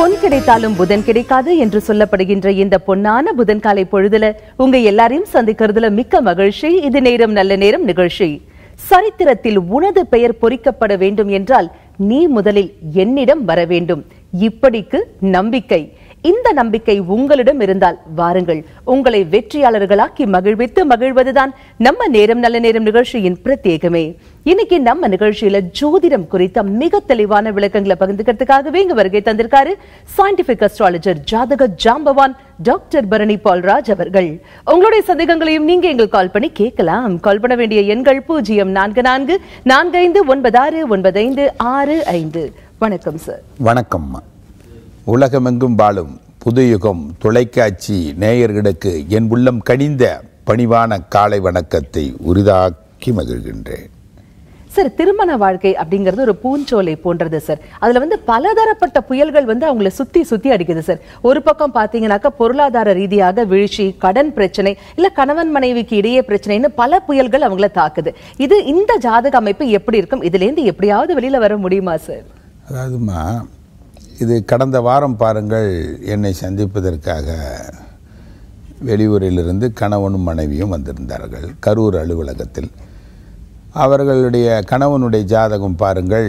பொன் கிடைத்தாலும் புதன் கிடைக்காது என்று சொல்லப்படுகின்ற இந்த பொன்னான புதன் காலை பொழுதுல உங்க எல்லாரையும் சந்திக்கிறதுல மிக்க மகிழ்ச்சி இது நேரம் நல்ல நேரம் நிகழ்ச்சி சரித்திரத்தில் உனது பெயர் பொறிக்கப்பட வேண்டும் என்றால் நீ முதலில் என்னிடம் வர வேண்டும் இப்படிக்கு நம்பிக்கை இந்த நம்பிக்கை உங்களிடம் இருந்தால் வாருங்கள் உங்களை வெற்றியாளர்களாக்கி மகிழ்வித்து மகிழ்வதுதான் நம்ம நேரம் நல்ல நேரம் நிகழ்ச்சியின் பிரத்யேகமே இன்னைக்கு நம்ம நிகழ்ச்சியில ஜோதிடம் குறித்த மிக தெளிவான விளக்கங்களை பகிர்ந்துக்கிறதுக்காகவே இங்க வருகை தந்திருக்காரு சயின்டிபிக் அஸ்ட்ராலஜர் ஜாதக ஜாம்பவான் டாக்டர் பரணி பால்ராஜ் அவர்கள் உங்களுடைய சந்தேகங்களையும் நீங்க எங்கள் கால் பண்ணி கேட்கலாம் கால் பண்ண வேண்டிய எண்கள் பூஜ்ஜியம் நான்கு நான்கு நான்கு ஐந்து ஒன்பது ஆறு ஒன்பது ஐந்து ஆறு ஐந்து வணக்கம் சார் வணக்கம் உலகமெங்கும் வாழும் புதுயுகம் தொலைக்காட்சி நேயர்களுக்கு என் உள்ளம் கனிந்த பணிவான காலை வணக்கத்தை உரிதாக்கி மகிழ்கின்றேன் சார் திருமண வாழ்க்கை அப்படிங்கிறது ஒரு பூஞ்சோலை போன்றது சார் அதில் வந்து பலதரப்பட்ட புயல்கள் வந்து அவங்களை சுற்றி சுற்றி அடிக்குது சார் ஒரு பக்கம் பார்த்தீங்கன்னாக்கா பொருளாதார ரீதியாக வீழ்ச்சி கடன் பிரச்சனை இல்லை கணவன் மனைவிக்கு இடையே பிரச்சனைன்னு பல புயல்கள் அவங்கள தாக்குது இது இந்த ஜாதக அமைப்பு எப்படி இருக்கும் இதுலேருந்து எப்படியாவது வெளியில் வர முடியுமா சார் அதாவதுமா இது கடந்த வாரம் பாருங்கள் என்னை சந்திப்பதற்காக வெளியூரிலிருந்து கணவனும் மனைவியும் வந்திருந்தார்கள் கரூர் அலுவலகத்தில் அவர்களுடைய கணவனுடைய ஜாதகம் பாருங்கள்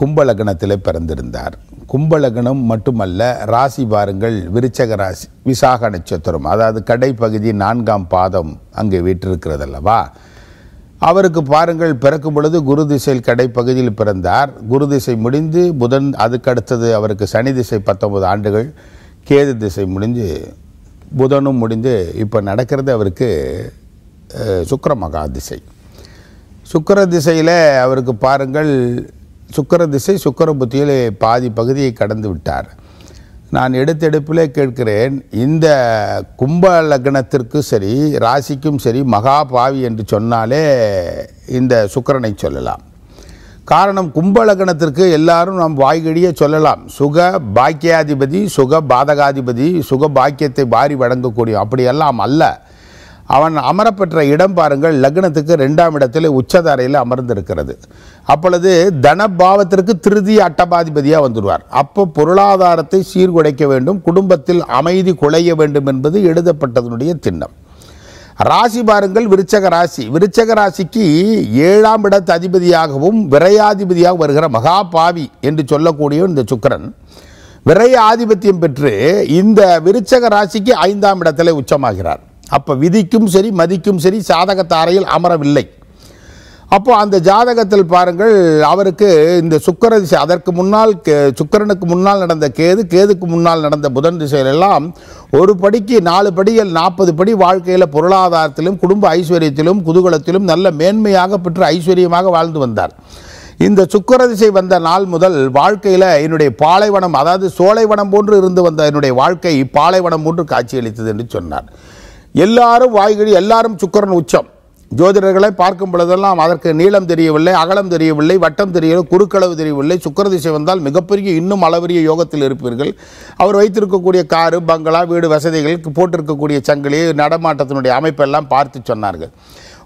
கும்பலகணத்தில் பிறந்திருந்தார் கும்பலகணம் மட்டுமல்ல ராசி பாருங்கள் விருச்சக ராசி விசாக நட்சத்திரம் அதாவது கடைப்பகுதி நான்காம் பாதம் அங்கே வீட்டிருக்கிறது அல்லவா அவருக்கு பாருங்கள் பிறக்கும் பொழுது குரு திசையில் கடைப்பகுதியில் பிறந்தார் குரு திசை முடிந்து புதன் அதுக்கடுத்தது அவருக்கு சனி திசை பத்தொன்பது ஆண்டுகள் கேது திசை முடிஞ்சு புதனும் முடிந்து இப்போ நடக்கிறது அவருக்கு சுக்கர மகா திசை சுக்கர திசையில் அவருக்கு பாருங்கள் சுக்கர திசை சுக்கர புத்தியில் பாதி பகுதியை கடந்து விட்டார் நான் எடுத்தெடுப்பிலே கேட்கிறேன் இந்த கும்ப லக்னத்திற்கு சரி ராசிக்கும் சரி மகா பாவி என்று சொன்னாலே இந்த சுக்கரனை சொல்லலாம் காரணம் கும்ப லக்னத்திற்கு எல்லாரும் நாம் வாய்கடியே சொல்லலாம் சுக பாக்கியாதிபதி சுக பாதகாதிபதி சுக பாக்கியத்தை வாரி வழங்கக்கூடிய அப்படியெல்லாம் அல்ல அவன் அமரப்பெற்ற இடம் பாருங்கள் லக்னத்துக்கு ரெண்டாம் இடத்தில் உச்சதாரையில் அமர்ந்திருக்கிறது அப்பொழுது தனபாவத்திற்கு திருதிய அட்டபாதிபதியாக வந்துடுவார் அப்போ பொருளாதாரத்தை சீர்குலைக்க வேண்டும் குடும்பத்தில் அமைதி குலைய வேண்டும் என்பது எழுதப்பட்டதனுடைய திண்ணம் ராசி பாருங்கள் விருச்சக ராசி விருச்சக ராசிக்கு ஏழாம் இடத்து அதிபதியாகவும் விரையாதிபதியாக வருகிற மகாபாவி என்று சொல்லக்கூடிய இந்த சுக்கரன் விரைய ஆதிபத்தியம் பெற்று இந்த விருச்சக ராசிக்கு ஐந்தாம் இடத்தில் உச்சமாகிறார் அப்போ விதிக்கும் சரி மதிக்கும் சரி சாதகத்தாரையில் அமரவில்லை அப்போது அந்த ஜாதகத்தில் பாருங்கள் அவருக்கு இந்த சுக்கர திசை அதற்கு முன்னால் கே சுக்கரனுக்கு முன்னால் நடந்த கேது கேதுக்கு முன்னால் நடந்த புதன் எல்லாம் ஒரு படிக்கு நாலு படிகள் நாற்பது படி வாழ்க்கையில் பொருளாதாரத்திலும் குடும்ப ஐஸ்வர்யத்திலும் குதூகலத்திலும் நல்ல மேன்மையாக பெற்று ஐஸ்வர்யமாக வாழ்ந்து வந்தார் இந்த சுக்கர திசை வந்த நாள் முதல் வாழ்க்கையில் என்னுடைய பாலைவனம் அதாவது சோலைவனம் போன்று இருந்து வந்த என்னுடைய வாழ்க்கை பாலைவனம் போன்று காட்சியளித்தது என்று சொன்னார் எல்லாரும் வாய்கழி எல்லாரும் சுக்கரன் உச்சம் ஜோதிடர்களை பார்க்கும் பொழுதெல்லாம் அதற்கு நீளம் தெரியவில்லை அகலம் தெரியவில்லை வட்டம் தெரியவில்லை குறுக்களவு தெரியவில்லை சுக்கர திசை வந்தால் மிகப்பெரிய இன்னும் அளவரிய யோகத்தில் இருப்பீர்கள் அவர் வைத்திருக்கக்கூடிய காரு பங்களா வீடு வசதிகளுக்கு போட்டிருக்கக்கூடிய சங்கிலி நடமாட்டத்தினுடைய அமைப்பெல்லாம் பார்த்து சொன்னார்கள்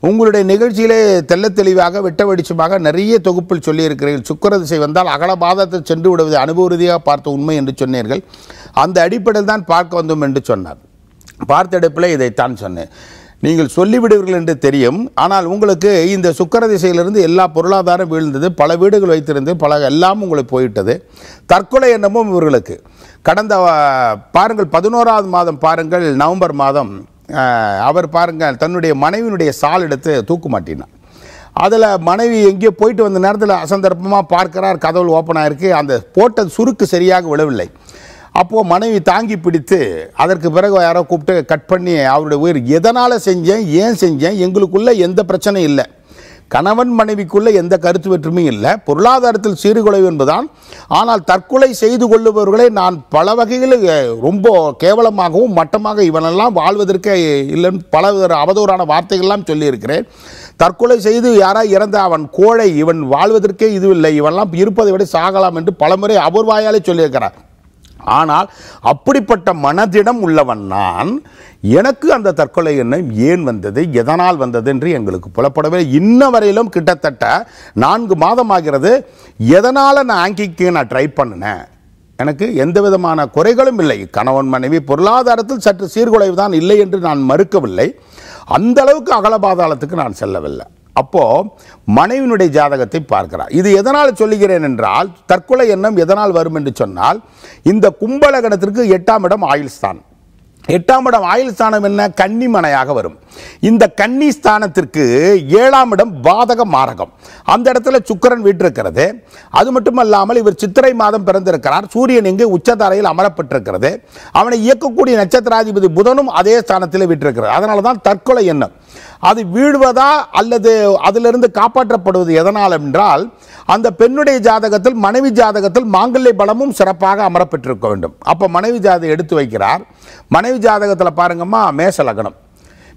உங்களுடைய நிகழ்ச்சியிலே தெல்ல தெளிவாக வெட்ட வெடிச்சமாக நிறைய தொகுப்பில் சொல்லியிருக்கிறீர்கள் சுக்கர திசை வந்தால் அகலபாதத்தில் சென்று விடுவதை அனுபவ ரீதியாக பார்த்த உண்மை என்று சொன்னீர்கள் அந்த அடிப்படையில் தான் பார்க்க வந்தோம் என்று சொன்னார் பார்த்தெடுப்பில் இதைத்தான் சொன்னேன் நீங்கள் சொல்லிவிடுவீர்கள் என்று தெரியும் ஆனால் உங்களுக்கு இந்த சுக்கர திசையிலிருந்து எல்லா பொருளாதாரம் வீழ்ந்தது பல வீடுகள் வைத்திருந்து பல எல்லாம் உங்களுக்கு போயிட்டது தற்கொலை எண்ணமும் இவர்களுக்கு கடந்த பாருங்கள் பதினோராவது மாதம் பாருங்கள் நவம்பர் மாதம் அவர் பாருங்கள் தன்னுடைய மனைவியினுடைய சால் எடுத்து தூக்கு மாட்டினார் அதில் மனைவி எங்கேயோ போயிட்டு வந்த நேரத்தில் அசந்தர்ப்பமாக பார்க்கிறார் கதவு ஓப்பன் ஆகிருக்கு அந்த போட்டது சுருக்கு சரியாக விழவில்லை அப்போது மனைவி தாங்கி பிடித்து அதற்கு பிறகு யாரோ கூப்பிட்டு கட் பண்ணி அவருடைய உயிர் எதனால் செஞ்சேன் ஏன் செஞ்சேன் எங்களுக்குள்ளே எந்த பிரச்சனையும் இல்லை கணவன் மனைவிக்குள்ளே எந்த கருத்து வெற்றுமையும் இல்லை பொருளாதாரத்தில் சீர்குலைவு என்பதுதான் ஆனால் தற்கொலை செய்து கொள்ளுபவர்களை நான் பல வகையில் ரொம்ப கேவலமாகவும் மட்டமாக இவனெல்லாம் வாழ்வதற்கே இல்லைன்னு பல அவதூறான வார்த்தைகள்லாம் சொல்லியிருக்கிறேன் தற்கொலை செய்து யாராக இறந்த அவன் கோழை இவன் வாழ்வதற்கே இல்லை இவன்லாம் இருப்பதை விட சாகலாம் என்று பலமுறை அபூர்வாயாலே சொல்லியிருக்கிறான் ஆனால் அப்படிப்பட்ட மனதிடம் உள்ளவன் நான் எனக்கு அந்த தற்கொலை எண்ணம் ஏன் வந்தது எதனால் வந்தது என்று எங்களுக்கு புலப்படவே இன்ன வரையிலும் கிட்டத்தட்ட நான்கு மாதம் ஆகிறது எதனால் நான் ஆங்கிக்கு நான் ட்ரை பண்ணினேன் எனக்கு எந்த விதமான குறைகளும் இல்லை கணவன் மனைவி பொருளாதாரத்தில் சற்று சீர்குலைவு தான் இல்லை என்று நான் மறுக்கவில்லை அந்த அளவுக்கு அகலபாதாளத்துக்கு நான் செல்லவில்லை அப்போது மனைவினுடைய ஜாதகத்தை பார்க்கிறார் இது எதனால் சொல்லுகிறேன் என்றால் தற்கொலை எண்ணம் எதனால் வரும் என்று சொன்னால் இந்த கும்பலகணத்திற்கு எட்டாம் இடம் ஆயுள் எட்டாம் இடம் ஆயுள் ஸ்தானம் என்ன கன்னிமனையாக வரும் இந்த கன்னி ஸ்தானத்திற்கு ஏழாம் இடம் பாதக மாரகம் அந்த இடத்துல சுக்கரன் வீட்டிருக்கிறது அது மட்டுமல்லாமல் இவர் சித்திரை மாதம் பிறந்திருக்கிறார் சூரியன் இங்கு உச்சதாரையில் அமரப்பட்டிருக்கிறது அவனை இயக்கக்கூடிய நட்சத்திராதிபதி புதனும் அதே ஸ்தானத்தில் வீட்டிருக்கிறார் அதனால தான் தற்கொலை எண்ணம் அது வீழ்வதா அல்லது அதிலிருந்து காப்பாற்றப்படுவது எதனால் என்றால் அந்த பெண்ணுடைய ஜாதகத்தில் மனைவி ஜாதகத்தில் மாங்கல்ய பலமும் சிறப்பாக அமரப்பெற்றிருக்க வேண்டும் அப்போ மனைவி ஜாதகம் எடுத்து வைக்கிறார் மனைவி ஜாதகத்தில் பாருங்கம்மா மேச லக்னம்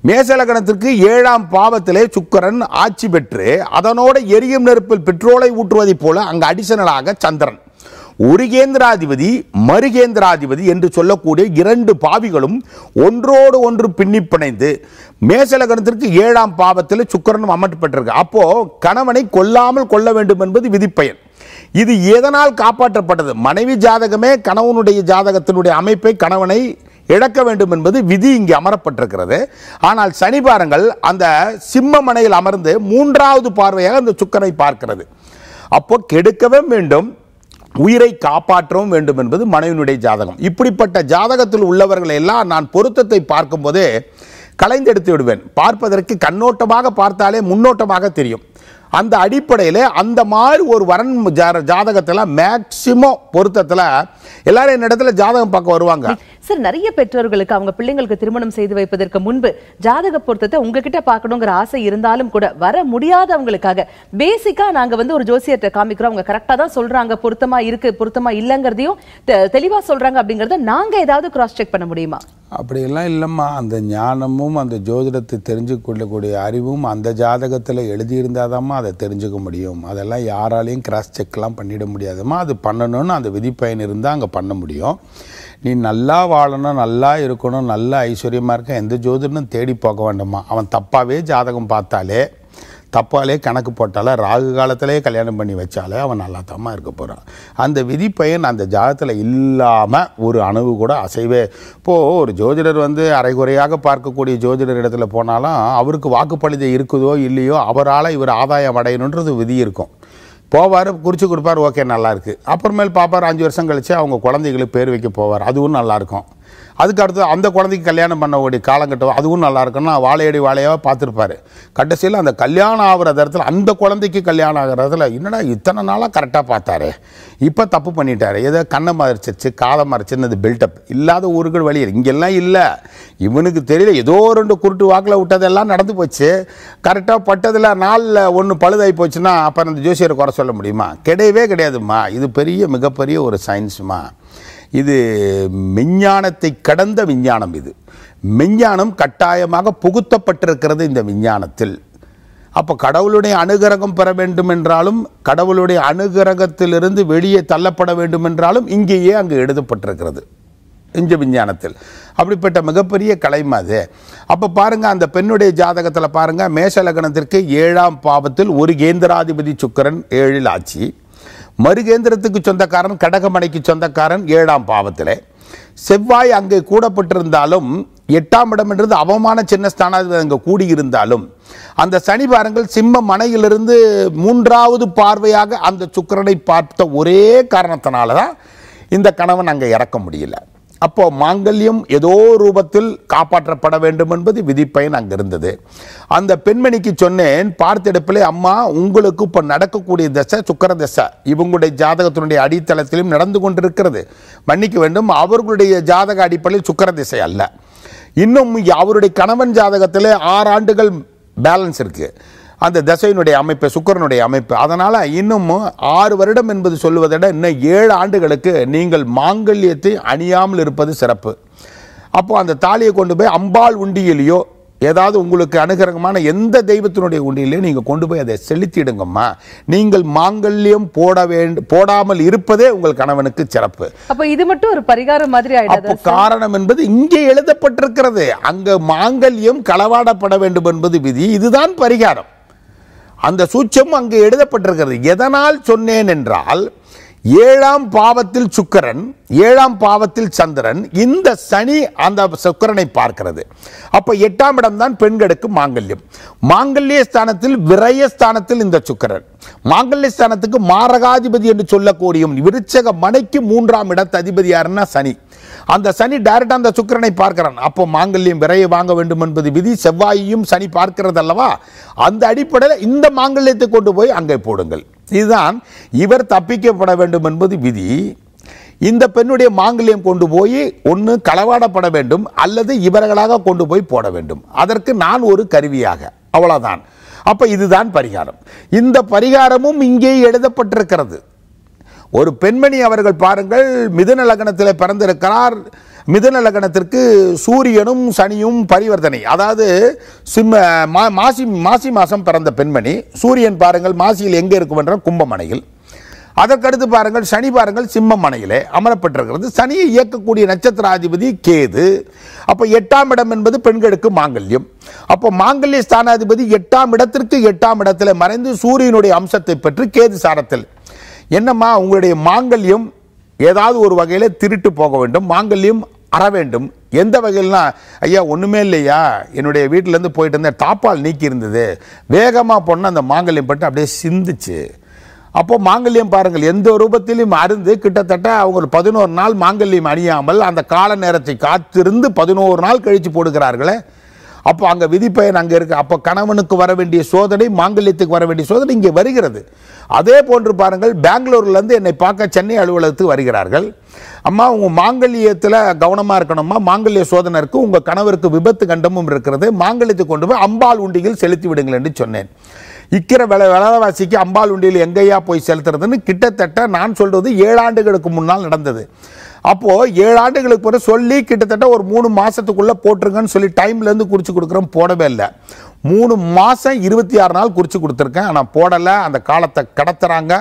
மேச லக்னத்திற்கு ஏழாம் பாவத்திலே சுக்கரன் ஆட்சி பெற்று அதனோட எரியும் நெருப்பில் பெட்ரோலை ஊற்றுவதைப் போல அங்கு அடிஷனலாக சந்திரன் ஒரு கேந்திராதிபதி மறுகேந்திராதிபதி என்று சொல்லக்கூடிய இரண்டு பாவிகளும் ஒன்றோடு ஒன்று பின்னி பிணைந்து மேசலகரத்திற்கு ஏழாம் பாவத்தில் சுக்கரனும் அமர்த்தப்பட்டிருக்கு அப்போ கணவனை கொல்லாமல் கொள்ள வேண்டும் என்பது விதிப்பயன் இது எதனால் காப்பாற்றப்பட்டது மனைவி ஜாதகமே கணவனுடைய ஜாதகத்தினுடைய அமைப்பை கணவனை இழக்க வேண்டும் என்பது விதி இங்கே அமரப்பட்டிருக்கிறது ஆனால் சனி பாருங்கள் அந்த சிம்மமனையில் அமர்ந்து மூன்றாவது பார்வையாக அந்த சுக்கரனை பார்க்கிறது அப்போ கெடுக்கவே வேண்டும் உயிரை காப்பாற்றவும் வேண்டும் என்பது மனைவினுடைய ஜாதகம் இப்படிப்பட்ட ஜாதகத்தில் உள்ளவர்களை எல்லாம் நான் பொருத்தத்தை பார்க்கும்போது கலைந்தெடுத்து விடுவேன் பார்ப்பதற்கு கண்ணோட்டமாக பார்த்தாலே முன்னோட்டமாக தெரியும் அந்த அடிப்படையில் அந்த மாதிரி ஒரு வரன் ஜாதகத்தில் மேக்சிமம் பொருத்தத்தில் எல்லாரும் இடத்துல ஜாதகம் பார்க்க வருவாங்க சார் நிறைய பெற்றோர்களுக்கு அவங்க பிள்ளைங்களுக்கு திருமணம் செய்து வைப்பதற்கு முன்பு ஜாதக பொருத்தத்தை உங்ககிட்ட பார்க்கணுங்கிற ஆசை இருந்தாலும் கூட வர முடியாதவங்களுக்காக பேசிக்காக நாங்க வந்து ஒரு ஜோசியத்தை காமிக்கிறோம் அவங்க கரெக்டாக தான் சொல்றாங்க பொருத்தமா இருக்கு பொருத்தமா இல்லைங்கிறதையும் தெளிவாக சொல்றாங்க அப்படிங்கிறத நாங்க ஏதாவது கிராஸ் செக் பண்ண முடியுமா அப்படியெல்லாம் இல்லைம்மா அந்த ஞானமும் அந்த ஜோதிடத்தை தெரிஞ்சு கொள்ளக்கூடிய அறிவும் அந்த ஜாதகத்தில் எழுதியிருந்தாதாம்மா அதை தெரிஞ்சுக்க முடியும் அதெல்லாம் யாராலையும் கிராஸ் செக்லாம் பண்ணிட முடியாதுமா அது பண்ணணும்னு அந்த விதிப்பயன் இருந்தால் அங்கே பண்ண முடியும் நீ நல்லா வாழணும் நல்லா இருக்கணும் நல்லா ஐஸ்வர்யமாக இருக்க எந்த ஜோதிடனும் தேடி போக வேண்டாமா அவன் தப்பாகவே ஜாதகம் பார்த்தாலே தப்பாலே கணக்கு போட்டாலே ராகு காலத்திலே கல்யாணம் பண்ணி வச்சாலே அவன் நல்லா இருக்க போகிறான் அந்த விதிப்பயன் அந்த ஜாதத்தில் இல்லாமல் ஒரு அணுவு கூட அசைவே இப்போது ஒரு ஜோதிடர் வந்து அரைகுறையாக பார்க்கக்கூடிய ஜோதிடர் இடத்துல போனாலும் அவருக்கு வாக்குப்பழுதை இருக்குதோ இல்லையோ அவரால் இவர் ஆதாயம் அடையணுன்றது விதி இருக்கும் போவார் குறித்து கொடுப்பார் ஓகே நல்லாயிருக்கு அப்புறமேல் பார்ப்பார் அஞ்சு வருஷம் கழித்து அவங்க குழந்தைகளுக்கு பேர் வைக்க போவார் அதுவும் நல்லாயிருக்கும் அதுக்கு அடுத்து அந்த குழந்தைக்கு கல்யாணம் பண்ணக்கூடிய காலங்கட்டம் அதுவும் நல்லா இருக்குன்னா வாழையடி வாழையாக பார்த்துருப்பாரு கடைசியில் அந்த கல்யாணம் ஆகிற தரத்தில் அந்த குழந்தைக்கு கல்யாணம் ஆகிற இடத்துல என்னடா இத்தனை நாளாக கரெக்டாக பார்த்தாரு இப்போ தப்பு பண்ணிட்டாரு ஏதோ கண்ணை மறைச்சிருச்சு காலை மறைச்சின்னு பில்டப் இல்லாத ஊருக்கு வழி இங்கெல்லாம் இல்லை இவனுக்கு தெரியல ஏதோ ரெண்டு குருட்டு வாக்கில் விட்டதெல்லாம் நடந்து போச்சு கரெக்டாக பட்டதில் நாளில் ஒன்று பழுதாகி போச்சுன்னா அப்புறம் அந்த ஜோசியரை குறை சொல்ல முடியுமா கிடையவே கிடையாதுமா இது பெரிய மிகப்பெரிய ஒரு சயின்ஸுமா இது விஞ்ஞானத்தை கடந்த விஞ்ஞானம் இது விஞ்ஞானம் கட்டாயமாக புகுத்தப்பட்டிருக்கிறது இந்த விஞ்ஞானத்தில் அப்போ கடவுளுடைய அனுகிரகம் பெற வேண்டும் என்றாலும் கடவுளுடைய அனுகிரகத்திலிருந்து வெளியே தள்ளப்பட வேண்டும் என்றாலும் இங்கேயே அங்கு எழுதப்பட்டிருக்கிறது இஞ்ச விஞ்ஞானத்தில் அப்படிப்பட்ட மிகப்பெரிய கலைமா அது அப்போ பாருங்கள் அந்த பெண்ணுடைய ஜாதகத்தில் பாருங்கள் மேஷ லக்னத்திற்கு ஏழாம் பாவத்தில் ஒரு கேந்திராதிபதி சுக்கரன் ஏழில் ஆட்சி மருகேந்திரத்துக்கு சொந்தக்காரன் கடகமனைக்கு சொந்தக்காரன் ஏழாம் பாவத்தில் செவ்வாய் அங்கே கூடப்பட்டிருந்தாலும் எட்டாம் இடம் என்றது அவமான சின்ன ஸ்தானாதிபதி அங்கே கூடியிருந்தாலும் அந்த சனி பாருங்கள் சிம்ம மனையிலிருந்து மூன்றாவது பார்வையாக அந்த சுக்கரனை பார்த்த ஒரே காரணத்தினால தான் இந்த கணவன் அங்கே இறக்க முடியல அப்போ மாங்கல்யம் ஏதோ ரூபத்தில் காப்பாற்றப்பட வேண்டும் என்பது விதிப்பயன் அங்கே இருந்தது அந்த பெண்மணிக்கு சொன்னேன் பார்த்தெடுப்பிலே அம்மா உங்களுக்கு இப்போ நடக்கக்கூடிய தசை சுக்கர தசை இவங்களுடைய ஜாதகத்தினுடைய அடித்தளத்திலும் நடந்து கொண்டிருக்கிறது மன்னிக்க வேண்டும் அவர்களுடைய ஜாதக அடிப்படையில் சுக்கர திசை அல்ல இன்னும் அவருடைய கணவன் ஜாதகத்தில் ஆறு ஆண்டுகள் பேலன்ஸ் இருக்குது அந்த தசையினுடைய அமைப்பு சுக்கரனுடைய அமைப்பு அதனால் இன்னும் ஆறு வருடம் என்பது சொல்லுவதை விட இன்னும் ஏழு ஆண்டுகளுக்கு நீங்கள் மாங்கல்யத்தை அணியாமல் இருப்பது சிறப்பு அப்போது அந்த தாலியை கொண்டு போய் அம்பாள் உண்டியிலேயோ ஏதாவது உங்களுக்கு அனுகிரகமான எந்த தெய்வத்தினுடைய உண்டியிலையோ நீங்கள் கொண்டு போய் அதை செலுத்திடுங்கம்மா நீங்கள் மாங்கல்யம் போட வேண்டும் போடாமல் இருப்பதே உங்கள் கணவனுக்கு சிறப்பு அப்போ இது மட்டும் ஒரு பரிகாரம் மாதிரி அப்போ காரணம் என்பது இங்கே எழுதப்பட்டிருக்கிறது அங்கே மாங்கல்யம் களவாடப்பட வேண்டும் என்பது விதி இதுதான் பரிகாரம் அந்த சூட்சம் அங்கு எழுதப்பட்டிருக்கிறது எதனால் சொன்னேன் என்றால் ஏழாம் பாவத்தில் சுக்கரன் ஏழாம் பாவத்தில் சந்திரன் இந்த சனி அந்த சுக்கரனை பார்க்கிறது அப்போ எட்டாம் இடம் தான் பெண்களுக்கு மாங்கல்யம் மாங்கல்ய ஸ்தானத்தில் ஸ்தானத்தில் இந்த சுக்கரன் மாங்கல்ய ஸ்தானத்துக்கு மாரகாதிபதி என்று சொல்லக்கூடிய விருச்சக மனைக்கு மூன்றாம் இடத்து அதிபதி யாருன்னா சனி அந்த சனி டைரக்டா அந்த சுக்கரனை பார்க்கிறான் அப்போ மாங்கல்யம் விரைய வாங்க வேண்டும் என்பது விதி செவ்வாயையும் சனி பார்க்கிறது அல்லவா அந்த அடிப்படையில் இந்த மாங்கல்யத்தை கொண்டு போய் அங்கே போடுங்கள் இதுதான் இவர் தப்பிக்கப்பட வேண்டும் என்பது விதி இந்த பெண்ணுடைய மாங்கல்யம் கொண்டு போய் ஒன்று களவாடப்பட வேண்டும் அல்லது இவர்களாக கொண்டு போய் போட வேண்டும் அதற்கு நான் ஒரு கருவியாக அவ்வளோதான் அப்போ இதுதான் பரிகாரம் இந்த பரிகாரமும் இங்கே எழுதப்பட்டிருக்கிறது ஒரு பெண்மணி அவர்கள் பாருங்கள் மிதுன லக்னத்தில் பிறந்திருக்கிறார் மிதுன லக்னத்திற்கு சூரியனும் சனியும் பரிவர்த்தனை அதாவது சிம்ம மா மாசி மாசி மாதம் பிறந்த பெண்மணி சூரியன் பாருங்கள் மாசியில் எங்கே இருக்கும் என்ற கும்பமனையில் அதற்கடுத்து பாருங்கள் சனி பாருங்கள் சிம்மம் மனையிலே அமரப்பட்டிருக்கிறது சனியை இயக்கக்கூடிய நட்சத்திராதிபதி கேது அப்போ எட்டாம் இடம் என்பது பெண்களுக்கு மாங்கல்யம் அப்போ மாங்கல்ய ஸ்தானாதிபதி எட்டாம் இடத்திற்கு எட்டாம் இடத்தில் மறைந்து சூரியனுடைய அம்சத்தை பெற்று கேது சாரத்தில் என்னம்மா உங்களுடைய மாங்கல்யம் ஏதாவது ஒரு வகையில் திருட்டு போக வேண்டும் மாங்கல்யம் அற வேண்டும் எந்த வகையில்னா ஐயா ஒன்றுமே இல்லையா என்னுடைய வீட்டிலேருந்து போயிட்டு இருந்தேன் தாப்பால் நீக்கி இருந்தது வேகமாக போனால் அந்த மாங்கல்யம் பட்டு அப்படியே சிந்துச்சு அப்போ மாங்கல்யம் பாருங்கள் எந்த ரூபத்திலையும் அருந்து கிட்டத்தட்ட அவங்க பதினோரு நாள் மாங்கல்யம் அணியாமல் அந்த கால நேரத்தை காத்திருந்து பதினோரு நாள் கழித்து போடுகிறார்களே அப்போ அங்கே விதிப்பயன் அங்கே இருக்குது அப்போ கணவனுக்கு வர வேண்டிய சோதனை மாங்கல்யத்துக்கு வர வேண்டிய சோதனை இங்கே வருகிறது அதே போன்று பாருங்கள் பெங்களூர்லேருந்து என்னை பார்க்க சென்னை அலுவலகத்துக்கு வருகிறார்கள் அம்மா உங்கள் மாங்கல்யத்தில் கவனமாக இருக்கணும்மா மாங்கல்ய சோதனை இருக்குது உங்கள் கணவருக்கு விபத்து கண்டமும் இருக்கிறது மாங்கல்யத்துக்கு கொண்டு போய் அம்பாள் உண்டியில் செலுத்தி விடுங்கள் என்று சொன்னேன் இக்கிற வில விலவாசிக்கு அம்பாள் உண்டியில் எங்கேயா போய் செலுத்துறதுன்னு கிட்டத்தட்ட நான் சொல்கிறது ஏழாண்டுகளுக்கு முன்னால் நடந்தது அப்போது ஏழாண்டுகளுக்கு பிறகு சொல்லி கிட்டத்தட்ட ஒரு மூணு மாதத்துக்குள்ளே போட்டிருங்கன்னு சொல்லி டைம்லேருந்து குறித்து கொடுக்குறோம் போடவே இல்லை மூணு மாதம் இருபத்தி ஆறு நாள் குறித்து கொடுத்துருக்கேன் ஆனால் போடலை அந்த காலத்தை கடத்துகிறாங்க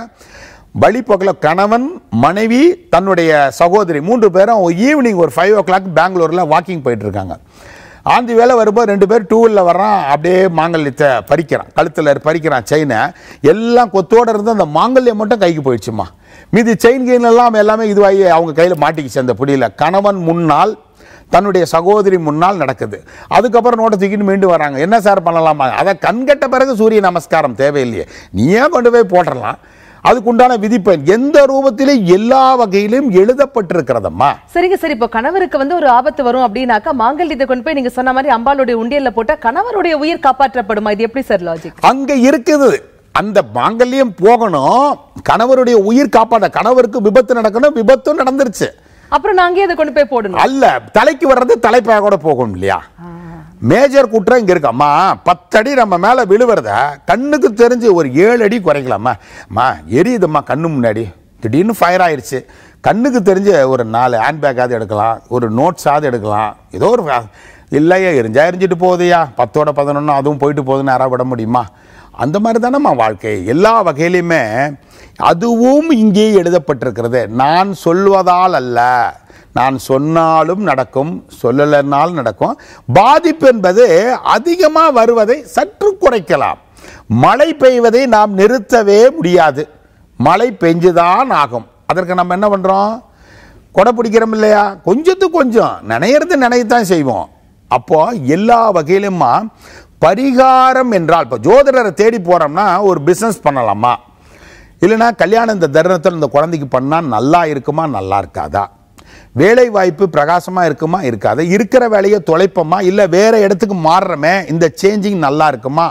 வழிபோக்கில் கணவன் மனைவி தன்னுடைய சகோதரி மூன்று பேரும் ஈவினிங் ஒரு ஃபைவ் ஓ கிளாக் பெங்களூரில் வாக்கிங் போயிட்டுருக்காங்க ஆந்தி வேலை வரும்போது ரெண்டு பேர் டூ வீலில் வர்றான் அப்படியே மாங்கல்யத்தை பறிக்கிறான் கழுத்தில் பறிக்கிறான் செயினை எல்லாம் கொத்தோடு இருந்து அந்த மாங்கல்யம் மட்டும் கைக்கு போயிடுச்சுமா மீதி செயின் கெயின் எல்லாம் எல்லாமே இதுவாகி அவங்க கையில் மாட்டிக்கிச்சு அந்த புடியில் கணவன் முன்னால் தன்னுடைய சகோதரி முன்னால் நடக்குது அதுக்கப்புறம் நோட்டை தூக்கிட்டு மீண்டு வராங்க என்ன சார் பண்ணலாமா அதை கண்கட்ட பிறகு சூரிய நமஸ்காரம் தேவையில்லையே நீ ஏன் கொண்டு போய் போட்டுடலாம் அதுக்கு உண்டான விதிப்பெண் எந்த ரூபத்திலே எல்லா வகையிலும் எழுதப்பட்டிருக்கிறதம்மா சரிங்க சரி இப்போ கணவருக்கு வந்து ஒரு ஆபத்து வரும் அப்படின்னாக்கா மாங்கல்யத்தை கொண்டு போய் நீங்க சொன்ன மாதிரி அம்பாளுடைய உண்டியல்ல போட்டா கணவருடைய உயிர் காப்பாற்றப்படுமா இது எப்படி சார் லாஜிக் அங்க இருக்குது அந்த மாங்கல்யம் போகணும் கணவருடைய உயிர் காப்பாற்ற கணவருக்கு விபத்து நடக்கணும் விபத்தும் நடந்துருச்சு அப்புறம் நாங்க இதை கொண்டு போய் போடணும் அல்ல தலைக்கு வர்றது தலைப்பாக கூட போகும் இல்லையா மேஜர் குற்றம் இங்கே இருக்காம்மா பத்தடி நம்ம மேலே விழுவுறத கண்ணுக்கு தெரிஞ்சு ஒரு ஏழு அடி குறைக்கலாம்மா அம்மா எரியுதும்மா கண்ணு முன்னாடி திடீர்னு ஃபயர் ஆயிடுச்சு கண்ணுக்கு தெரிஞ்சு ஒரு நாலு ஹேண்ட்பேக்காவது எடுக்கலாம் ஒரு நோட்ஸாவது எடுக்கலாம் ஏதோ ஒரு இல்லையா எரிஞ்சா எரிஞ்சிட்டு போகுதுயா பத்தோட பதினொன்று அதுவும் போயிட்டு போகுதுன்னு யாராவது விட முடியுமா அந்த மாதிரி தானேம்மா வாழ்க்கை எல்லா வகையிலையுமே அதுவும் இங்கேயே எழுதப்பட்டிருக்கிறது நான் சொல்வதால் அல்ல நான் சொன்னாலும் நடக்கும் சொல்லலைன்னாலும் நடக்கும் பாதிப்பு என்பது அதிகமாக வருவதை சற்று குறைக்கலாம் மழை பெய்வதை நாம் நிறுத்தவே முடியாது மழை பெஞ்சுதான் ஆகும் அதற்கு நம்ம என்ன பண்ணுறோம் கொடை பிடிக்கிறோம் இல்லையா கொஞ்சத்துக்கு கொஞ்சம் நினையிறது நினைத்தான் செய்வோம் அப்போ எல்லா வகையிலுமா பரிகாரம் என்றால் இப்போ ஜோதிடரை தேடி போகிறோம்னா ஒரு பிஸ்னஸ் பண்ணலாமா இல்லைனா கல்யாணம் இந்த தருணத்தில் இந்த குழந்தைக்கு பண்ணால் நல்லா இருக்குமா நல்லா இருக்காதா வேலை வாய்ப்பு பிரகாசமாக இருக்குமா இருக்காது இருக்கிற வேலையை தொலைப்போமா இல்லை வேறு இடத்துக்கு மாறுறமே இந்த சேஞ்சிங் நல்லா இருக்குமா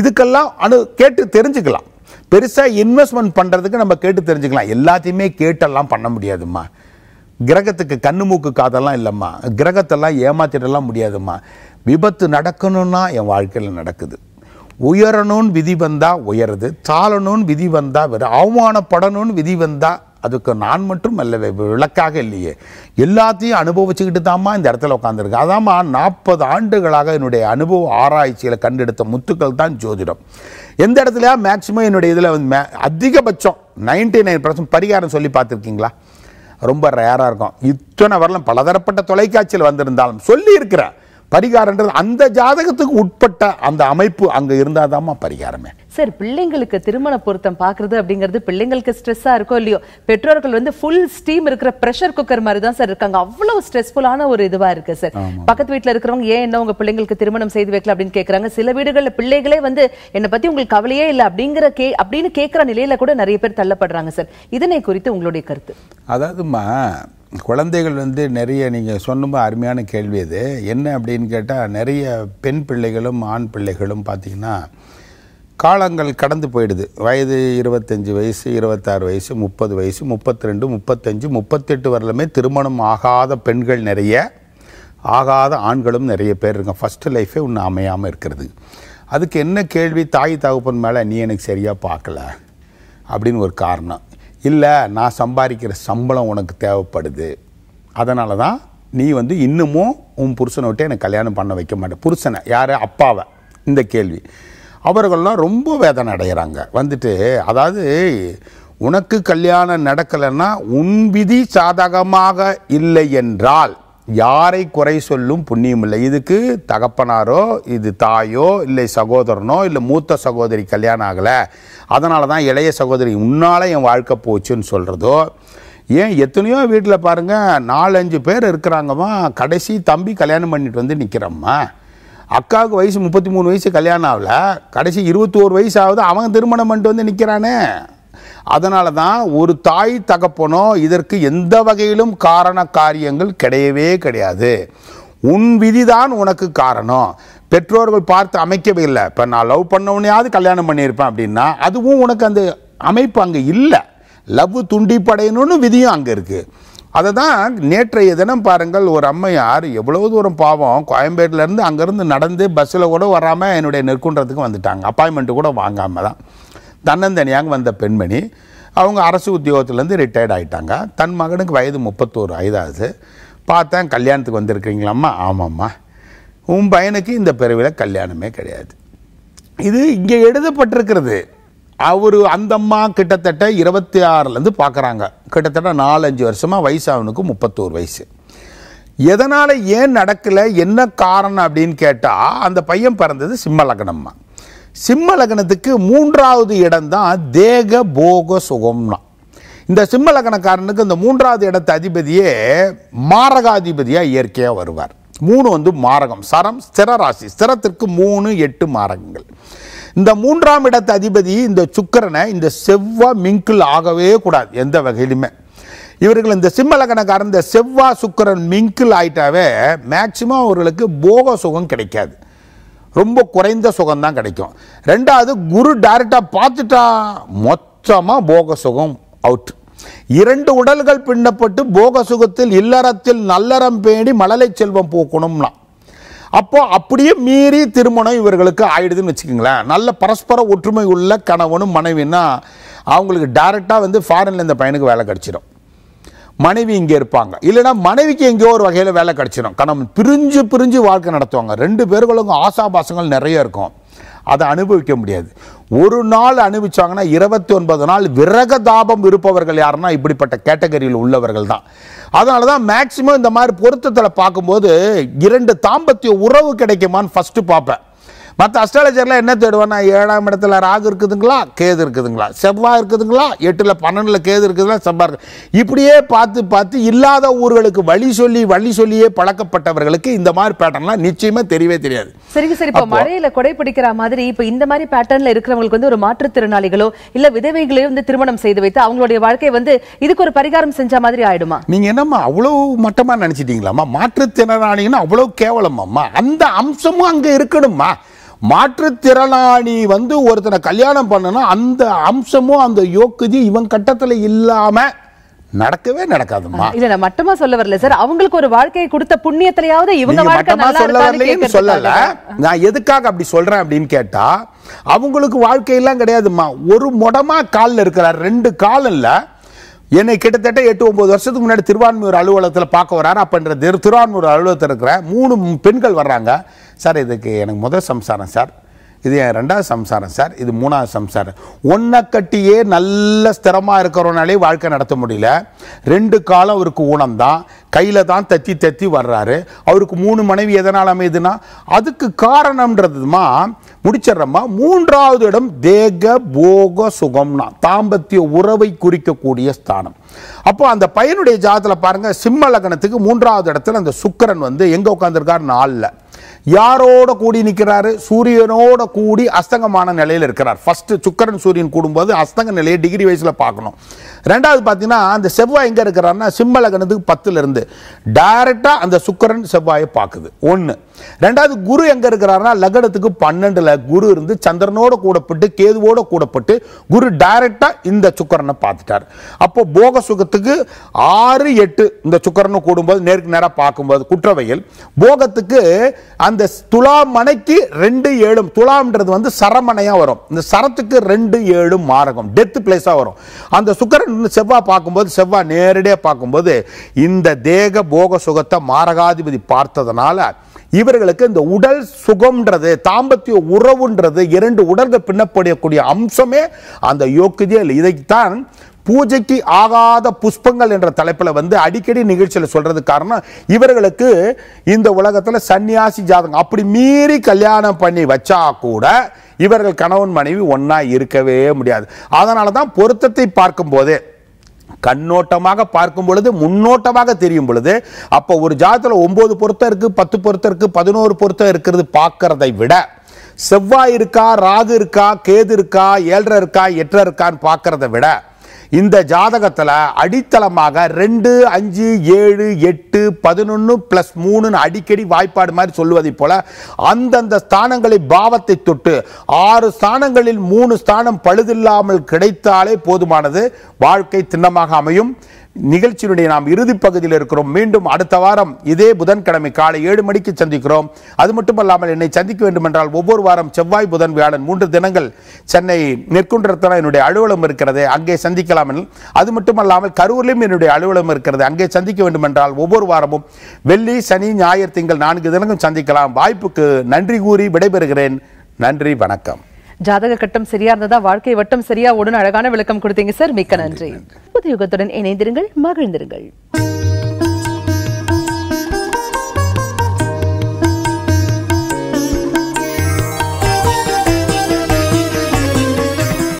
இதுக்கெல்லாம் அனு கேட்டு தெரிஞ்சுக்கலாம் பெருசாக இன்வெஸ்ட்மெண்ட் பண்ணுறதுக்கு நம்ம கேட்டு தெரிஞ்சுக்கலாம் எல்லாத்தையுமே கேட்டெல்லாம் பண்ண முடியாதுமா கிரகத்துக்கு கண்ணு மூக்கு காதெல்லாம் இல்லைம்மா கிரகத்தெல்லாம் ஏமாத்திடலாம் முடியாதுமா விபத்து நடக்கணும்னா என் வாழ்க்கையில் நடக்குது உயரணும்னு விதி வந்தால் உயருது தாழணும்னு விதி வந்தால் அவமானப்படணும்னு விதி வந்தால் அதுக்கு நான் மட்டும் அல்ல விளக்காக இல்லையே எல்லாத்தையும் அனுபவிச்சுக்கிட்டு தாம்மா இந்த இடத்துல உட்காந்துருக்கு அதாம்மா நாற்பது ஆண்டுகளாக என்னுடைய அனுபவ ஆராய்ச்சியில் கண்டெடுத்த முத்துக்கள் தான் ஜோதிடம் எந்த இடத்துல மேக்சிமம் என்னுடைய இதில் வந்து மே அதிகபட்சம் நைன்டி நைன் பர்சன்ட் பரிகாரம் சொல்லி பார்த்துருக்கீங்களா ரொம்ப ரேராக இருக்கும் இத்தனை வரலாம் பலதரப்பட்ட தொலைக்காட்சியில் வந்திருந்தாலும் சொல்லி இருக்கிற பரிகாரன்றது அந்த ஜாதகத்துக்கு உட்பட்ட அந்த அமைப்பு அங்கே இருந்தால் தாம்மா பரிகாரமே சார் பிள்ளைங்களுக்கு திருமண பொருத்தம் பார்க்குறது அப்படிங்கிறது பிள்ளைங்களுக்கு ஸ்ட்ரெஸ்ஸாக இருக்கோ இல்லையோ பெற்றோர்கள் வந்து ஃபுல் ஸ்டீம் இருக்கிற ப்ரெஷர் குக்கர் மாதிரி தான் சார் இருக்காங்க அவ்வளோ ஸ்ட்ரெஸ்ஃபுல்லான ஒரு இதுவாக இருக்குது சார் பக்கத்து வீட்டில் இருக்கிறவங்க ஏன் என்ன உங்கள் பிள்ளைங்களுக்கு திருமணம் செய்து வைக்கல அப்படின்னு கேட்குறாங்க சில வீடுகளில் பிள்ளைகளே வந்து என்னை பற்றி உங்களுக்கு கவலையே இல்லை அப்படிங்கிற கே அப்படின்னு கேட்குற நிலையில் கூட நிறைய பேர் தள்ளப்படுறாங்க சார் இதனை குறித்து உங்களுடைய கருத்து அதாவதுமா குழந்தைகள் வந்து நிறைய நீங்கள் சொன்னும்போது அருமையான கேள்வி இது என்ன அப்படின்னு கேட்டால் நிறைய பெண் பிள்ளைகளும் ஆண் பிள்ளைகளும் பார்த்திங்கன்னா காலங்கள் கடந்து போயிடுது வயது இருபத்தஞ்சி வயசு இருபத்தாறு வயசு முப்பது வயசு முப்பத்தி ரெண்டு முப்பத்தஞ்சு முப்பத்தெட்டு வரலுமே திருமணம் ஆகாத பெண்கள் நிறைய ஆகாத ஆண்களும் நிறைய பேர் இருக்கும் ஃபஸ்ட்டு லைஃபே ஒன்று அமையாமல் இருக்கிறது அதுக்கு என்ன கேள்வி தாய் தகப்பன் மேலே நீ எனக்கு சரியாக பார்க்கல அப்படின்னு ஒரு காரணம் இல்லை நான் சம்பாதிக்கிற சம்பளம் உனக்கு தேவைப்படுது அதனால தான் நீ வந்து இன்னமும் உன் புருஷனை விட்டு எனக்கு கல்யாணம் பண்ண வைக்க மாட்டேன் புருஷனை யார் அப்பாவை இந்த கேள்வி அவர்கள்லாம் ரொம்ப வேதனை அடைகிறாங்க வந்துட்டு அதாவது உனக்கு கல்யாணம் நடக்கலைன்னா உன் விதி சாதகமாக இல்லை என்றால் யாரை குறை சொல்லும் புண்ணியம் இல்லை இதுக்கு தகப்பனாரோ இது தாயோ இல்லை சகோதரனோ இல்லை மூத்த சகோதரி கல்யாணம் ஆகலை அதனால தான் இளைய சகோதரி உன்னால் என் வாழ்க்கை போச்சுன்னு சொல்கிறதோ ஏன் எத்தனையோ வீட்டில் பாருங்கள் நாலஞ்சு பேர் இருக்கிறாங்கம்மா கடைசி தம்பி கல்யாணம் பண்ணிட்டு வந்து நிற்கிறம்மா அக்காவுக்கு வயசு முப்பத்தி மூணு வயசு கல்யாணம் ஆகல கடைசி இருபத்தோரு வயசு ஆகுது அவன் திருமணம் பண்ணிட்டு வந்து நிற்கிறானே அதனால தான் ஒரு தாய் தகப்பனோ இதற்கு எந்த வகையிலும் காரண காரியங்கள் கிடையவே கிடையாது உன் விதிதான் உனக்கு காரணம் பெற்றோர்கள் பார்த்து அமைக்கவே இல்லை இப்போ நான் லவ் பண்ணவுனையாவது கல்யாணம் பண்ணியிருப்பேன் அப்படின்னா அதுவும் உனக்கு அந்த அமைப்பு அங்கே இல்லை லவ் துண்டிப்படையணும்னு விதியும் அங்கே இருக்குது அதை தான் நேற்றைய தினம் பாருங்கள் ஒரு அம்மையார் எவ்வளோ தூரம் பாவம் கோயம்பேட்டிலேருந்து அங்கேருந்து நடந்து பஸ்ஸில் கூட வராமல் என்னுடைய நிற்குன்றதுக்கு வந்துட்டாங்க அப்பாயின்மெண்ட்டு கூட வாங்காமல் தான் தன்னந்தனியாக வந்த பெண்மணி அவங்க அரசு உத்தியோகத்துலேருந்து ரிட்டையர்ட் ஆகிட்டாங்க தன் மகனுக்கு வயது முப்பத்தோரு ஐதாவது பார்த்தேன் கல்யாணத்துக்கு வந்திருக்கிறீங்களாம்மா ஆமாம்மா உன் பையனுக்கு இந்த பிறவியில் கல்யாணமே கிடையாது இது இங்கே எழுதப்பட்டிருக்கிறது அவர் அந்த அம்மா கிட்டத்தட்ட இருபத்தி ஆறுலேருந்து பார்க்குறாங்க கிட்டத்தட்ட நாலஞ்சு வருஷமாக வயசு அவனுக்கு முப்பத்தோரு வயசு எதனால் ஏன் நடக்கலை என்ன காரணம் அப்படின்னு கேட்டால் அந்த பையன் பிறந்தது சிம்ம லக்னம்மா சிம்ம லக்னத்துக்கு மூன்றாவது இடம்தான் தேக போக சுகம்னா இந்த சிம்ம லக்னக்காரனுக்கு இந்த மூன்றாவது இடத்த அதிபதியே மாரகாதிபதியாக இயற்கையாக வருவார் மூணு வந்து மாரகம் சரம் ஸ்திர ராசி ஸ்திரத்திற்கு மூணு எட்டு மாரகங்கள் இந்த மூன்றாம் இடத்த அதிபதி இந்த சுக்கரனை இந்த செவ்வாய் மிங்கிள் ஆகவே கூடாது எந்த வகையிலுமே இவர்கள் இந்த சிம்மலக்கணக்காரன் இந்த செவ்வாய் சுக்கரன் மிங்கிள் ஆயிட்டாவே மேக்சிமம் அவர்களுக்கு போக சுகம் கிடைக்காது ரொம்ப குறைந்த சுகம்தான் கிடைக்கும் ரெண்டாவது குரு டைரெக்டாக பார்த்துட்டா மொத்தமாக போக சுகம் அவுட் இரண்டு உடல்கள் பின்னப்பட்டு போக சுகத்தில் இல்லறத்தில் நல்லறம் பேணி மழலை செல்வம் போக்கணும்னா அப்போ அப்படியே மீறி திருமணம் இவர்களுக்கு ஆயிடுதுன்னு வச்சுக்கோங்களேன் நல்ல பரஸ்பர ஒற்றுமை உள்ள கணவனும் மனைவினா அவங்களுக்கு டைரெக்டாக வந்து ஃபாரினில் இந்த பையனுக்கு வேலை கிடச்சிடும் மனைவி இங்கே இருப்பாங்க இல்லைனா மனைவிக்கு எங்கேயோ ஒரு வகையில் வேலை கிடச்சிடும் கணவன் பிரிஞ்சு பிரிஞ்சு வாழ்க்கை நடத்துவாங்க ரெண்டு பேர்களும் ஆசாபாசங்கள் நிறைய இருக்கும் அதை அனுபவிக்க முடியாது ஒரு நாள் அனுபவிச்சாங்கன்னா இருபத்தி ஒன்பது நாள் விரகதாபம் இருப்பவர்கள் யாருன்னா இப்படிப்பட்ட கேட்டகரியில் உள்ளவர்கள் தான் அதனால தான் மேக்சிமம் இந்த மாதிரி பொருத்தத்தில் பார்க்கும்போது இரண்டு தாம்பத்திய உறவு கிடைக்குமான்னு ஃபஸ்ட்டு பார்ப்பேன் மற்ற அஸ்ட்ராலஜர்லாம் என்ன தேடுவானா ஏழாம் இடத்துல ராகு இருக்குதுங்களா கேது இருக்குதுங்களா செவ்வாய் இருக்குதுங்களா எட்டில் பன்னெண்டில் கேது இருக்குதுங்களா செவ்வாய் இருக்கு இப்படியே பார்த்து பார்த்து இல்லாத ஊர்களுக்கு வழி சொல்லி வழி சொல்லியே பழக்கப்பட்டவர்களுக்கு இந்த மாதிரி பேட்டர்ன்லாம் நிச்சயமாக தெரியவே தெரியாது சரிங்க சரி இப்போ மழையில் கொடை பிடிக்கிற மாதிரி இப்போ இந்த மாதிரி பேட்டர்னில் இருக்கிறவங்களுக்கு வந்து ஒரு மாற்றுத்திறனாளிகளோ இல்லை விதவைகளையும் வந்து திருமணம் செய்து வைத்து அவங்களுடைய வாழ்க்கை வந்து இதுக்கு ஒரு பரிகாரம் செஞ்ச மாதிரி ஆயிடுமா நீங்க என்னம்மா அவ்வளோ மட்டமா நினச்சிட்டீங்களாம்மா மாற்றுத்திறனாளிகள் அவ்வளோ கேவலம்மா அந்த அம்சமும் அங்கே இருக்கணும்மா மாற்றுத்திறனாளி வந்து ஒருத்தனை கல்யாணம் பண்ணனா அந்த அம்சமும் அந்த யோக்குதி இவன் கட்டத்தில் இல்லாமல் நடக்கவே நடக்காதுமா இல்ல நான் மட்டுமா சொல்ல வரல சார் அவங்களுக்கு ஒரு வாழ்க்கையை கொடுத்த புண்ணியத்திலேயாவது இவங்க மட்டுமா சொல்ல வரலன்னு சொல்லல நான் எதுக்காக அப்படி சொல்றேன் அப்படின்னு கேட்டா அவங்களுக்கு வாழ்க்கையெல்லாம் கிடையாதுமா ஒரு மொடமா காலில் இருக்கிறார் ரெண்டு காலம் இல்லை என்னை கிட்டத்தட்ட எட்டு ஒம்பது வருஷத்துக்கு முன்னாடி திருவான்மையூர் அலுவலகத்தில் பார்க்க அப்படின்ற திரு திருவான்மையூர் அலுவலகத்தில் இருக்கிற மூணு பெண்கள் வர்றாங்க சார் இதுக்கு எனக்கு முதல் சம்சாரம் சார் இது என் ரெண்டாவது சம்சாரம் சார் இது மூணாவது சம்சாரம் ஒன்றை கட்டியே நல்ல ஸ்திரமாக இருக்கிறவனாலே வாழ்க்கை நடத்த முடியல ரெண்டு காலம் அவருக்கு ஊனம் தான் கையில் தான் தத்தி தத்தி வர்றாரு அவருக்கு மூணு மனைவி எதனால் அமையுதுன்னா அதுக்கு காரணம்ன்றதுமா முடிச்சிடுறம்மா மூன்றாவது இடம் தேக போக சுகம்னா தாம்பத்திய உறவை குறிக்கக்கூடிய ஸ்தானம் அப்போ அந்த பையனுடைய ஜாதத்தில் பாருங்கள் சிம்ம லக்னத்துக்கு மூன்றாவது இடத்துல அந்த சுக்கரன் வந்து எங்கே உட்காந்துருக்கார் நாளில் யாரோட கூடி நிற்கிறாரு சூரியனோட கூடி அஸ்தங்கமான நிலையில் இருக்கிறார் ஃபர்ஸ்ட் சுக்கரன் சூரியன் கூடும்போது அஸ்தங்க நிலையை டிகிரி வயசில் பார்க்கணும் ரெண்டாவது பார்த்தீங்கன்னா அந்த செவ்வாய் எங்கே இருக்கிறான்னா சிம்மலகனத்துக்கு பத்தில் இருந்து டைரெக்டாக அந்த சுக்கரன் செவ்வாயை பார்க்குது ஒன்று ரெண்டாவது குரு எங்கே இருக்கிறாருன்னா லக்னத்துக்கு பன்னெண்டில் குரு இருந்து சந்திரனோட கூடப்பட்டு கேதுவோட கூடப்பட்டு குரு டைரெக்டாக இந்த சுக்கரனை பார்த்துட்டார் அப்போ போக சுகத்துக்கு ஆறு எட்டு இந்த சுக்கரனை கூடும்போது நேருக்கு நேராக பார்க்கும்போது குற்றவையில் போகத்துக்கு அந்த துலாம் மனைக்கு ரெண்டு ஏழும் துலாம்ன்றது வந்து சரமனையாக வரும் இந்த சரத்துக்கு ரெண்டு ஏழும் மாரகம் டெத்து பிளேஸாக வரும் அந்த சுக்கரன் செவ்வாய் பார்க்கும்போது செவ்வாய் நேரடியாக பார்க்கும்போது இந்த தேக போக சுகத்தை மாரகாதிபதி பார்த்ததுனால இவர்களுக்கு இந்த உடல் சுகம்ன்றது தாம்பத்திய உறவுன்றது இரண்டு உடல்கள் பின்னப்படக்கூடிய அம்சமே அந்த யோக்கியதே இதைத்தான் பூஜைக்கு ஆகாத புஷ்பங்கள் என்ற தலைப்பில் வந்து அடிக்கடி நிகழ்ச்சியில் சொல்றது காரணம் இவர்களுக்கு இந்த உலகத்தில் சன்னியாசி ஜாதகம் அப்படி மீறி கல்யாணம் பண்ணி வச்சா கூட இவர்கள் கணவன் மனைவி ஒன்றா இருக்கவே முடியாது அதனால தான் பொருத்தத்தை பார்க்கும்போது கண்ணோட்டமாக பார்க்கும் பொழுது முன்னோட்டமாக தெரியும் பொழுது அப்போ ஒரு ஜாதத்தில் ஒம்பது பொருத்தம் இருக்குது பத்து பொருத்தம் இருக்குது பதினோரு பொருத்தம் இருக்கிறது பார்க்கறதை விட செவ்வாய் இருக்கா ராகு இருக்கா கேது இருக்கா ஏழரை இருக்கா எட்டரை இருக்கான்னு பார்க்கறத விட இந்த ஜாதகத்தில் அடித்தளமாக ரெண்டு அஞ்சு ஏழு எட்டு பதினொன்று ப்ளஸ் மூணுன்னு அடிக்கடி வாய்ப்பாடு மாதிரி சொல்லுவதைப் போல அந்தந்த ஸ்தானங்களை பாவத்தை தொட்டு ஆறு ஸ்தானங்களில் மூணு ஸ்தானம் பழுதில்லாமல் கிடைத்தாலே போதுமானது வாழ்க்கை திண்ணமாக அமையும் நிகழ்ச்சியினுடைய நாம் இறுதி பகுதியில் இருக்கிறோம் மீண்டும் அடுத்த வாரம் இதே புதன்கிழமை காலை ஏழு மணிக்கு சந்திக்கிறோம் அது மட்டுமல்லாமல் என்னை சந்திக்க வேண்டும் என்றால் ஒவ்வொரு வாரம் செவ்வாய் புதன் வியாழன் மூன்று தினங்கள் சென்னை நெற்குன்றத்தில் என்னுடைய அலுவலகம் இருக்கிறது அங்கே சந்திக்கலாம் அது மட்டுமல்லாமல் கரூரிலும் என்னுடைய அலுவலகம் இருக்கிறது அங்கே சந்திக்க வேண்டும் என்றால் ஒவ்வொரு வாரமும் வெள்ளி சனி ஞாயிறு திங்கள் நான்கு தினங்களும் சந்திக்கலாம் வாய்ப்புக்கு நன்றி கூறி விடைபெறுகிறேன் நன்றி வணக்கம் ஜாதக கட்டம் சரியா இருந்ததா வாழ்க்கை வட்டம் சரியா ஓடுன்னு அழகான விளக்கம் கொடுத்தீங்க சார் மிக்க நன்றி புது இணைந்திருங்கள் மகிழ்ந்திருங்கள்